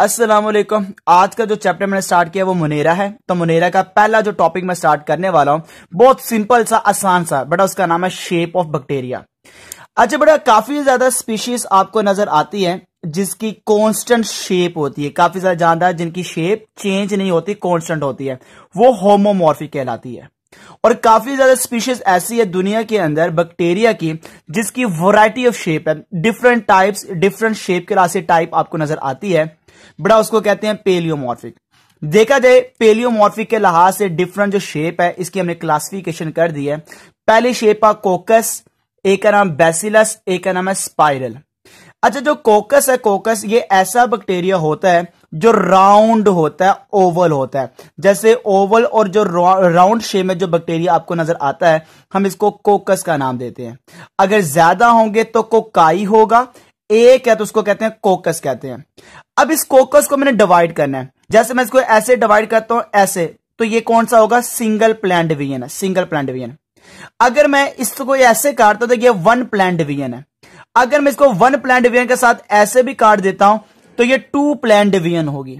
अस्सलाम वालेकुम आज का जो चैप्टर मैंने स्टार्ट किया वो मुनेरा है तो मुनेरा का पहला जो टॉपिक मैं स्टार्ट करने वाला हूं बहुत सिंपल सा आसान सा बट उसका नाम है शेप ऑफ बैक्टीरिया अच्छा बड़ा काफी ज्यादा स्पीशीज आपको नजर आती है जिसकी कांस्टेंट शेप होती है काफी ज्यादा जानदार जिनकी शेप चेंज नहीं होती कांस्टेंट होती है वो होमोमॉर्फिक कहलाती है और काफी ज्यादा स्पीशीज ऐसी है दुनिया के अंदर बैक्टीरिया की जिसकी वैरायटी ऑफ शेप है डिफरेंट टाइप्स डिफरेंट शेप के रास्ते टाइप आपको नजर आती है बड़ा उसको कहते हैं पेलियोमॉर्फिक देखा जाए पेलियोमॉर्फिक के लिहाज से डिफरेंट जो शेप है इसकी हमने क्लासिफिकेशन कर दी है पहली शेप है कोकस एक का नाम बेसिलस एक का नाम है स्पाइरल अच्छा जो कोकस है कोकस ये ऐसा बैक्टीरिया होता है जो राउंड होता है ओवल होता है जैसे ओवल और जो राउंड शेप में जो बैक्टीरिया आपको नजर आता है हम इसको कोकस का नाम देते हैं अगर ज्यादा होंगे तो कोकाई होगा एक है तो उसको कहते हैं कोकस कहते हैं अब इस कोकस को मैंने डिवाइड करना है जैसे मैं इसको ऐसे डिवाइड करता हूं ऐसे तो ये कौन सा होगा सिंगल प्लान डिवीजन है सिंगल प्लान डिवीजन अगर मैं इसको ऐसे काटता हूं तो ये वन प्लान डिवीजन है अगर मैं इसको वन प्लान डिवीजन के साथ ऐसे भी काट देता हूं तो ये टू प्लान डिवीजन होगी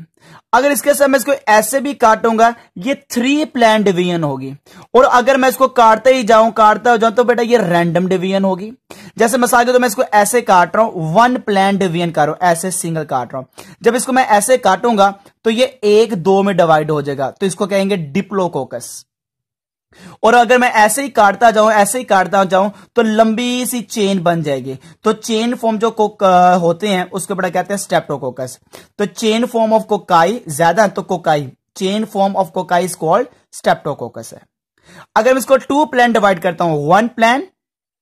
अगर इसके साथ मैं इसको ऐसे भी काटूंगा ये थ्री प्लान डिवीजन होगी और अगर मैं इसको काटते ही जाऊं काटता हो जाऊं तो बेटा ये रैंडम डिवीजन होगी जैसे मसाज तो मैं इसको ऐसे काट रहा हूं वन प्लान डिवीजन काट रहा हूं ऐसे सिंगल काट रहा हूं जब इसको मैं ऐसे काटूंगा तो ये एक दो में डिवाइड हो जाएगा तो इसको कहेंगे डिप्लोकोकस और अगर मैं ऐसे ही काटता जाऊं ऐसे ही काटता जाऊं तो लंबी सी चेन बन जाएगी तो चेन फॉर्म जो कोक होते हैं उसके बड़ा कहते हैं स्टेप्टोकोकस तो चेन फॉर्म ऑफ कोकाई ज्यादा तो cocci chain form of cocci is called streptococcus है अगर मैं इसको टू प्लान डिवाइड करता हूं one plane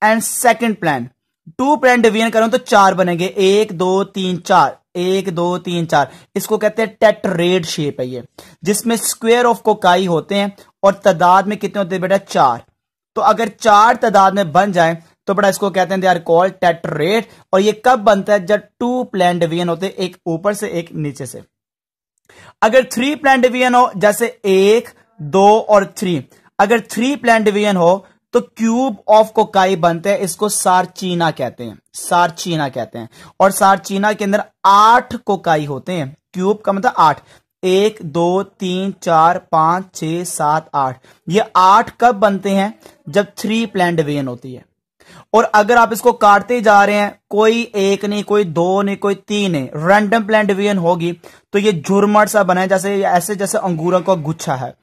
and second plane two plane division करूं तो चार बनेंगे एक दो तीन चार एक दो तीन चार इसको कहते हैं टेट्रेड शेप है ये जिसमें स्क्वेयर ऑफ कोकाई होते हैं और तादाद में कितने होते हैं बेटा चार तो अगर चार तादाद में बन जाए तो बेटा इसको कहते हैं दे आर कॉल्ड टेट्रेट और ये कब बनता है जब टू प्लान डिवीजन होते हैं एक ऊपर से एक नीचे से अगर थ्री प्लान डिवीजन हो जैसे एक दो और थ्री अगर थ्री प्लान डिवीजन हो तो क्यूब ऑफ कोकाई बनते हैं इसको सारचीना कहते हैं सारचीना कहते हैं और सारचीना के अंदर आठ कोकाई होते हैं क्यूब का मतलब आठ एक दो तीन चार पांच छ सात आठ ये आठ कब बनते हैं जब थ्री प्लान डिवीजन होती है और अगर आप इसको काटते जा रहे हैं कोई एक नहीं कोई दो नहीं कोई तीन नहीं रैंडम प्लान डिवीजन होगी तो ये झुरमट सा बना है जैसे ऐसे जैसे अंगूरों का गुच्छा है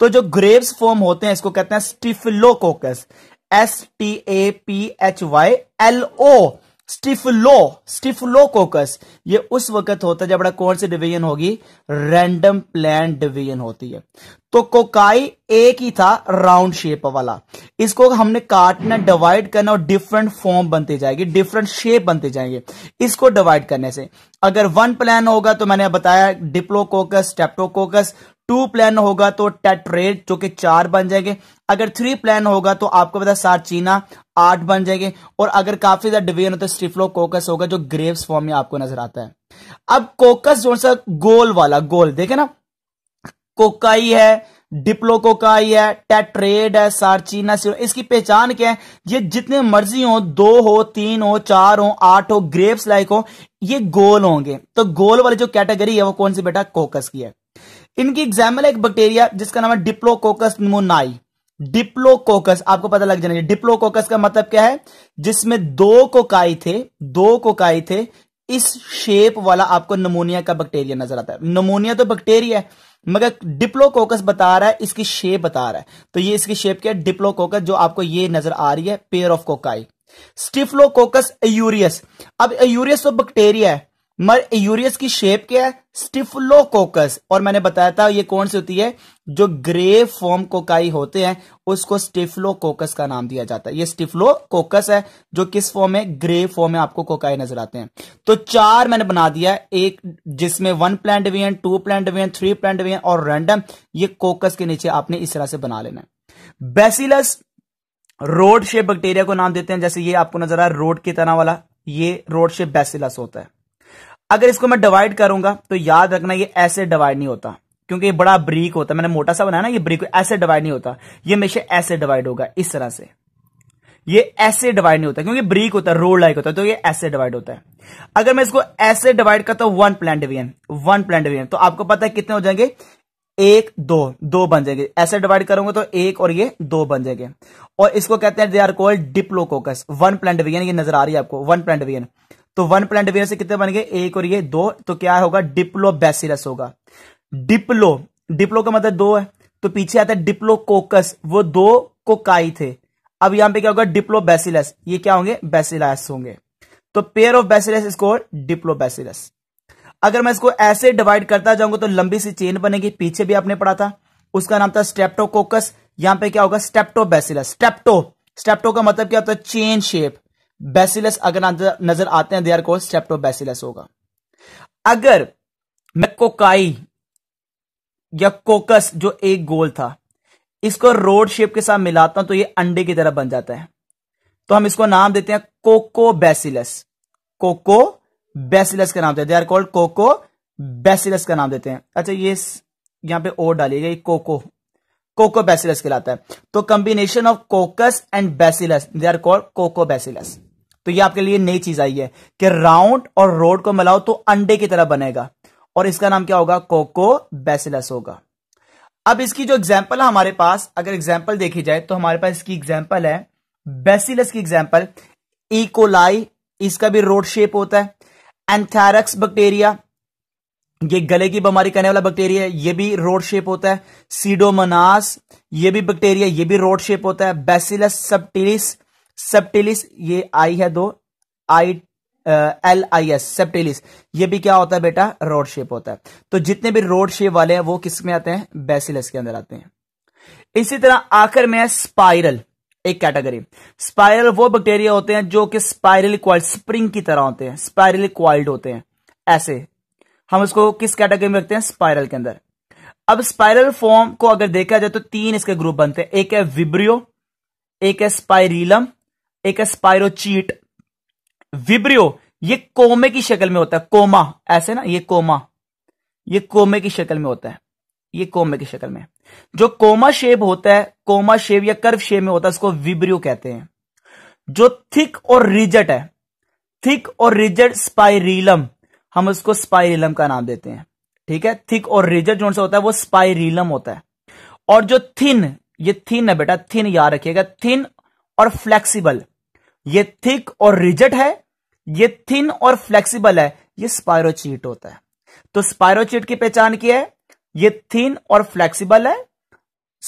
तो जो ग्रेव्स फॉर्म होते हैं इसको कहते हैं staphylococcus S T A P H Y L O staphylo staphylococcus ये उस वक्त होता है जब बड़ा कौन सी डिवीजन होगी रैंडम प्लान डिवीजन होती है तो कोकाई एक ही था राउंड शेप वाला इसको हमने काटना डिवाइड करना और डिफरेंट फॉर्म बनते जाएगी डिफरेंट शेप बनते जाएंगे इसको डिवाइड करने से अगर वन प्लान होगा तो मैंने बताया डिप्लोकोकस स्टेप्टोकोकस टू प्लान होगा तो टेट्रेट जो कि चार बन जाएंगे अगर थ्री प्लान होगा तो आपको पता चीना आठ बन जाएंगे और अगर काफी ज्यादा डिवीजन होता है स्टिफ्लो कोकस होगा जो ग्रेव्स फॉर्म में आपको नजर आता है अब कोकस जो सा गोल वाला गोल देखे ना कोकाई है डिप्लो कोकाई है टेट्रेड है सार्चिना इसकी पहचान क्या है ये जितने मर्जी हो दो हो तीन हो चार हो आठ हो ग्रेप्स लाइक हो ये गोल होंगे तो गोल वाली जो कैटेगरी है वो कौन सी बेटा कोकस की है इनकी एग्जाम्पल है एक बैक्टीरिया जिसका नाम है डिप्लोकोकस निमोनाई डिप्लोकोकस आपको पता लग जाना डिप्लोकोकस का मतलब क्या है जिसमें दो कोकाई थे दो कोकाई थे इस शेप वाला आपको नमोनिया का बैक्टीरिया नजर आता है नमोनिया तो बैक्टीरिया है मगर डिप्लोकोकस बता रहा है इसकी शेप बता रहा है तो ये इसकी शेप क्या है डिप्लोकोकस जो आपको ये नजर आ रही है pair of cocci staphylococcus aureus अब एयूरियस तो बैक्टेरिया है मर यूरियस की शेप क्या है स्टिफलोकोकस और मैंने बताया था ये कौन सी होती है जो ग्रे फॉर्म कोकाई होते हैं उसको स्टिफलोकोकस का नाम दिया जाता है ये स्टिफलोकोकस है जो किस फॉर्म में ग्रे फॉर्म में आपको कोकाई नजर आते हैं तो चार मैंने बना दिया एक जिसमें one plant division two plant division three plant division और रैंडम ये कोकस के नीचे आपने इस तरह से बना लेना है बेसिलस रोड शेप बैक्टीरिया को नाम देते हैं जैसे ये आपको नजर आ रहा है रोड की तरह वाला ये रोड शेप बेसिलस होता है अगर इसको मैं डिवाइड करूंगा तो याद रखना ये ऐसे डिवाइड नहीं होता क्योंकि ये बड़ा ब्रीक होता है मैंने मोटा सा बनाया ना ये ब्रीक ऐसे डिवाइड नहीं होता ये हमेशा ऐसे डिवाइड होगा इस तरह से ये ऐसे डिवाइड नहीं होता क्योंकि ब्रीक होता है रोड लाइक होता है तो ये ऐसे डिवाइड होता है अगर मैं इसको ऐसे डिवाइड करता हूं one plane division one plane division तो आपको पता है कितने हो जाएंगे एक दो दो बन जाएंगे ऐसे डिवाइड करूंगा तो एक और ये दो बन जाएंगे और इसको कहते हैं they are called diplococcus one plane division ये नजर आ रही है आपको वन प्लान डिवीजन तो वन प्लांट से कितने बन गए एक और ये दो तो क्या होगा डिप्लो बेसिलस होगा डिप्लो डिप्लो का मतलब दो है तो पीछे आता है डिप्लो कोकस वो दो कोकाई थे अब यहां पे क्या होगा डिप्लो बेसिलस ये क्या होंगे बेसिलस होंगे तो पेयर ऑफ बेसिलस इसको डिप्लो बेसिलस अगर मैं इसको ऐसे डिवाइड करता जाऊंगा तो लंबी सी चेन बनेगी पीछे भी आपने पढ़ा था उसका नाम था स्टेप्टोकोकस यहां पे क्या होगा स्टेप्टोबैसिलस स्टेप्टो स्टेप्टो का मतलब क्या होता है चेन शेप बेसिलस अगर नजर आते हैं देयर को बेसिलस होगा अगर मैं कोकाई या कोकस जो एक गोल था इसको रोड शेप के साथ मिलाता हूं तो ये अंडे की तरह बन जाता है तो हम इसको नाम देते हैं कोको बेसिलस कोको बेसिलस का नाम देते हैं they are called coccobacillus का नाम देते हैं अच्छा ये यहां पे और डालिएगा ये कोको कोको बेसिलस कहलाता है तो combination of coccus and bacillus they are called coccobacillus तो ये आपके लिए नई चीज आई है कि राउंड और रोड को मिलाओ तो अंडे की तरह बनेगा और इसका नाम क्या होगा कोको बेसिलस होगा अब इसकी जो एग्जाम्पल है हमारे पास अगर एग्जाम्पल देखी जाए तो हमारे पास इसकी एग्जाम्पल है बेसिलस की एग्जाम्पल इकोलाई e. इसका भी रोड शेप होता है एंथेरक्स बैक्टीरिया ये गले की बीमारी करने वाला बैक्टीरिया है ये भी रोड शेप होता है सीडोमनास ये भी बैक्टीरिया ये भी रोड शेप होता है बेसिलस सबटिलिस सेप्टिलिस ये आई है दो आई एल आई एस सेप्टिलिस ये भी क्या होता है बेटा रोड शेप होता है तो जितने भी रोड शेप वाले हैं वो किस में आते हैं बेसिलस के अंदर आते हैं इसी तरह आखिर में है स्पाइरल एक कैटेगरी स्पाइरल वो बैक्टीरिया होते हैं जो कि स्पाइरल क्वाइल्ड स्प्रिंग की तरह होते हैं स्पाइरल क्वाइल्ड होते हैं ऐसे हम उसको किस कैटेगरी में रखते हैं स्पाइरल के अंदर अब स्पाइरल फॉर्म को अगर देखा जाए तो तीन इसके ग्रुप बनते हैं एक है विब्रियो एक है स्पाइरिलम एक है स्पायरोचीट विब्रियो ये कोमे की शक्ल में होता है कोमा ऐसे ना ये कोमा ये कोमे की शक्ल में होता है ये कोमे की शक्ल में जो कोमा शेप होता है कोमा शेप या कर्व शेप में होता है उसको विब्रियो कहते हैं जो थिक और रिजट है थिक और रिजट स्पाइरिलम हम उसको स्पाइरिलम का नाम देते हैं ठीक है थिक और रिजट जो होता है वो स्पाइरिलम होता है और जो थिन ये थिन है बेटा थिन याद रखिएगा थिन और फ्लेक्सिबल ये थिक और रिजट है ये थिन और फ्लेक्सिबल है ये स्पायरोचीट होता है तो स्पायरोचीट की पहचान क्या है ये थिन और फ्लेक्सिबल है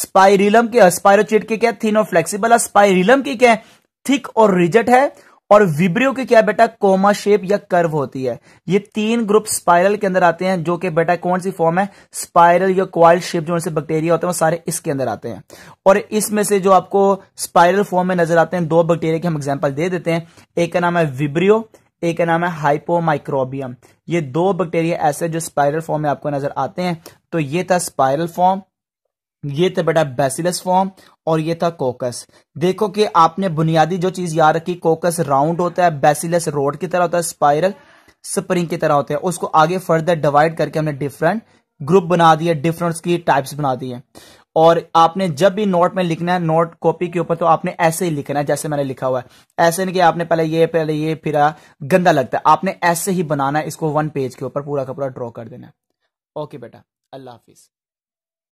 स्पाइरिलम के स्पायरोचीट की क्या थिन और फ्लेक्सिबल है स्पाइरिलम की क्या है थिक और रिजट है और विब्रियो की क्या बेटा कोमा शेप या कर्व होती है ये तीन ग्रुप स्पाइरल के अंदर आते हैं जो कि बेटा कौन सी फॉर्म है स्पाइरल या क्वाइल शेप जो बैक्टीरिया होते हैं वो सारे इसके अंदर आते हैं और इसमें से जो आपको स्पाइरल फॉर्म में नजर आते हैं दो बैक्टेरिया के हम एग्जाम्पल दे देते हैं एक का नाम है विब्रियो एक का नाम है हाइपोमाइक्रोबियम ये दो बैक्टेरिया ऐसे जो स्पाइरल फॉर्म में आपको नजर आते हैं तो ये था स्पाइरल फॉर्म ये था बेटा बेसिलस फॉर्म और ये था कोकस देखो कि आपने बुनियादी जो चीज याद रखी कोकस राउंड होता है बेसिलस रोड की तरह होता है स्पायरल स्प्रिंग की तरह होता है उसको आगे फर्दर डिवाइड करके हमने डिफरेंट ग्रुप बना दिए डिफरेंट की टाइप्स बना दिए और आपने जब भी नोट में लिखना है नोट कॉपी के ऊपर तो आपने ऐसे ही लिखना है जैसे मैंने लिखा हुआ है ऐसे नहीं कि आपने पहले ये पहले ये फिर गंदा लगता है आपने ऐसे ही बनाना है इसको वन पेज के ऊपर पूरा का पूरा ड्रॉ कर देना है ओके बेटा अल्लाह हाफिज़